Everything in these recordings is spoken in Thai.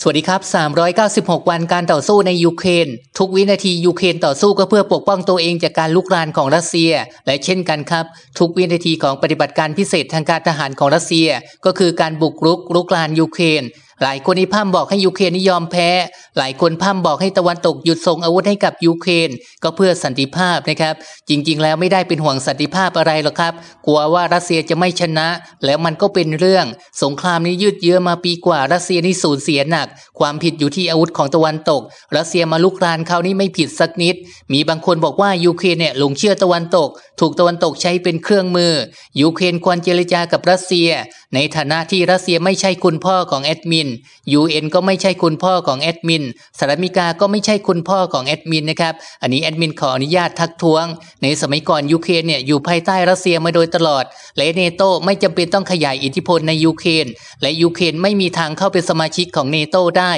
สวัสดีครับ 396 วันการต่อสู้ในยูเครนทุกวินาทียูเครนต่อสู้ก็เพื่อปกป้องตัวเองจากการลุกรานของรัสเซีย และเช่นกันครับ ทุกวินาทีของปฏิบัติการพิเศษทางการทหารของรัสเซีย ก็คือการบุกรุกลุกรานยูเครนหลายคนี่พามบอกให้ยูเครนนิยอมแพ้ หลายคนพามบอกให้ตะวันตกหยุดส่งอาวุธให้กับยูเครนก็เพื่อสันติภาพนะครับ จริงๆแล้วไม่ได้เป็นห่วงสันติภาพอะไรหรอกครับ กลัวว่ารัสเซียจะไม่ชนะ แล้วมันก็เป็นเรื่อง สงครามนี้ยืดเยื้อมาปีกว่ารัสเซียนี่สูญเสียหนัก ความผิดอยู่ที่อาวุธของตะวันตก รัสเซียมาลุกรานเขานี่ไม่ผิดสักนิด มีบางคนบอกว่ายูเครนเนี่ยหลงเชื่อตะวันตก ถูกตะวันตกใช้เป็นเครื่องมือ ยูเครนควรเจรจากับรัสเซียในฐานะที่รัสเซียไม่ใช่คุณพ่อของแอดมินน็นก็ไม่ใช่คุณพ่อของแอดมินสหรัฐอเมริกา ก็ไม่ใช่คุณพ่อของแอดมินนะครับ อันนี้แอดมินขออนุญาตทักท้วง ในสมัยก่อนยูเครนเนี่ยอยู่ภายใต้รัสเซียมาโดยตลอด และเนโตไม่จำเป็นต้องขยายอิทธิพลในยูเครน และยูเครนไม่มีทางเข้าเป็นสมาชิกของเนโตได้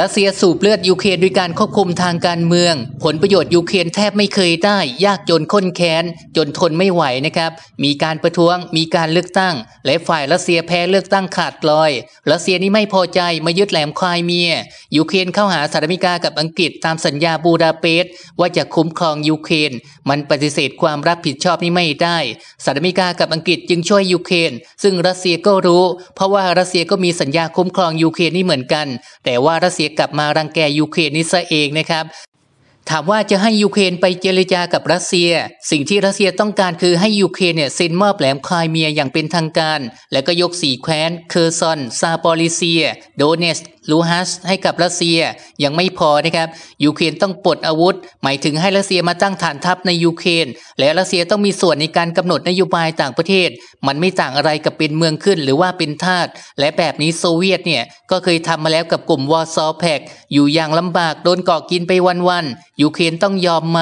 รัสเซียสูบเลือดยูเครนด้วยการควบคุมทางการเมือง ผลประโยชน์ยูเครนแทบไม่เคยได้ ยากจนข้นแค้น จนทนไม่ไหวนะครับ มีการประท้วงมีการเลือกตั้งและฝ่ายรัสเซียแพ้เลือกตั้งขาดลอย รัสเซียนี่ไม่พอใจมายึดแหลมควายเมียยูเครนเข้าหาสหรัฐอเมริกากับอังกฤษตามสัญญาบูดาเปสต์ว่าจะคุ้มครองยูเครนมันปฏิเสธความรับผิดชอบนี้ไม่ได้สหรัฐอเมริกากับอังกฤษจึงช่วยยูเครนซึ่งรัสเซียก็รู้ เพราะว่ารัสเซียก็มีสัญญาคุ้มครองยูเครนนี่เหมือนกัน แต่ว่ารัสเซียกลับมารังแกยูเครนนี่ซะเองนะครับ ถามว่าจะให้ยูเครนไปเจรจากับรัสเซีย สิ่งที่รัสเซียต้องการคือให้ยูเครนเนี่ยเซ็นมอบแหลมคลายเมียอย่างเป็นทางการ และก็ยกสีแคว้น เคอร์ซอนซาปอริเซีย โดเนสลูฮัสให้กับรัสเซียยังไม่พอนะครับยูเครนต้องปลดอาวุธ หมายถึงให้รัสเซียมาตั้งฐานทัพในยูเครนและรัสเซียต้องมีส่วนในการกำหนดนโยบายต่างประเทศ มันไม่ต่างอะไรกับเป็นเมืองขึ้นหรือว่าเป็นทาสและแบบนี้โซเวียตเนี่ย ก็เคยทำมาแล้วกับกลุ่มวอร์ซอแพกอยู่อย่างลำบากโดนก่อกินไปวันๆยูเครนต้องยอมไหม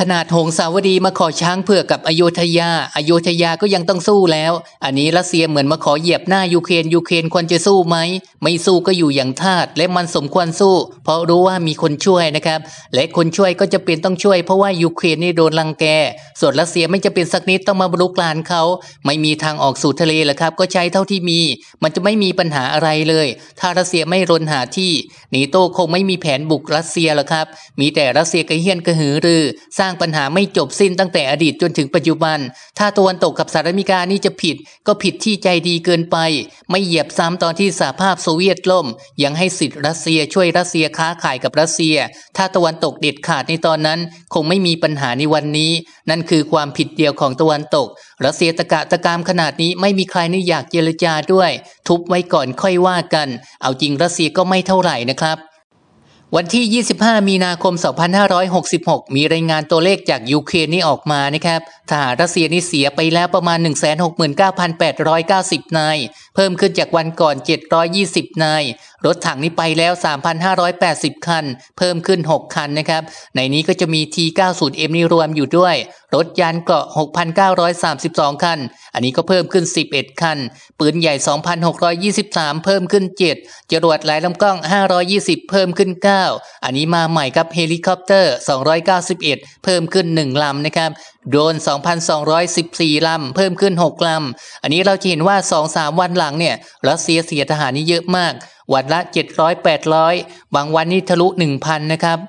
ขนาดหงสาวดีมาขอช้างเผือกกับอโยธยาอโยธยาก็ยังต้องสู้แล้ว อันนี้รัสเซียเหมือนมาขอเหยียบหน้ายูเครนยูเครนควรจะสู้ไหม ไม่สู้ก็อยู่อย่างทาตและมันสมควรสู้เพราะรู้ว่ามีคนช่วยนะครับ และคนช่วยก็จะเป็นต้องช่วยเพราะว่ายูเครนนี่โดนลังแกส่วนรัสเซียไม่จะเป็นสักนิดต้องมาบุกลานเขาไม่มีทางออกสู่ทะเลหรอครับ ก็ใช้เท่าที่มี มันจะไม่มีปัญหาอะไรเลย ถ้ารัสเซียไม่รนหาที่นีโต้คงไม่มีแผนบุกรัสเซียหรอกครับ มีแต่รัสเซียกระเฮียนกระหือรือสร้างร้างปัญหาไม่จบสิ้นตั้งแต่อดีตจนถึงปัจจุบัน ถ้าตะวันตกกับสหรัฐอเมริกานี่จะผิด ก็ผิดที่ใจดีเกินไป ไม่เหยียบซ้ำตอนที่สหภาพโซเวียตล่ม ยังให้สิทธิ์รัสเซียช่วยรัสเซียค้าขายกับรัสเซีย ถ้าตะวันตกเด็ดขาดในตอนนั้นคงไม่มีปัญหาในวันนี้ นั่นคือความผิดเดียวของตะวันตก รัสเซียตะกะตะกามขนาดนี้ไม่มีใครนี่อยากเจรจาด้วย ทุบไว้ก่อนค่อยว่ากัน เอาจริงรัสเซียก็ไม่เท่าไหร่นะครับวันที่ 25 มีนาคม 2566 มีรายงานตัวเลขจากยูเครนนี่ออกมานะครับทหารรัสเซียนี่เสียไปแล้วประมาณ 169,890นายเพิ่มขึ้นจากวันก่อน 720 นาย รถถังนี้ไปแล้ว 3,580 คัน เพิ่มขึ้น 6 คันนะครับ ในนี้ก็จะมี T90M นี่รวมอยู่ด้วย รถยานเกราะ 6,932 คัน อันนี้ก็เพิ่มขึ้น 11 คัน ปืนใหญ่ 2,623 เพิ่มขึ้น 7จรวดหลายลำกล้อง 520 เพิ่มขึ้น 9 อันนี้มาใหม่ครับเฮลิคอปเตอร์ 291 เพิ่มขึ้น 1 ลำนะครับ โดรน 2,214 ลำ เพิ่มขึ้น 6 ลำ อันนี้เราจะเห็นว่า 2-3 วันหลัังเนี่ยรัสเซียเสียทหารนี่เยอะมาก วันละ 700 800 บางวันนี่ทะลุ 1,000 นะครับ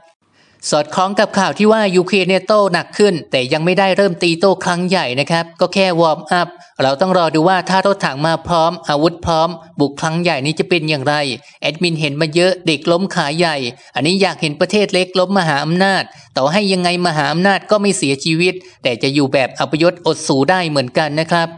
สอดคล้องกับข่าวที่ว่ายูเครนเนี่ยโต้หนักขึ้น แต่ยังไม่ได้เริ่มตีโต้ครั้งใหญ่นะครับ ก็แค่วอร์มอัพ เราต้องรอดูว่าถ้ารถถังมาพร้อมอาวุธพร้อม บุกครั้งใหญ่นี้จะเป็นอย่างไร แอดมินเห็นมาเยอะ เด็กล้มขาใหญ่ อันนี้อยากเห็นประเทศเล็กล้มมหาอำนาจ ต่อให้ยังไงมหาอำนาจก็ไม่เสียชีวิต แต่จะอยู่แบบอพยศอดสูได้เหมือนกันนะครับ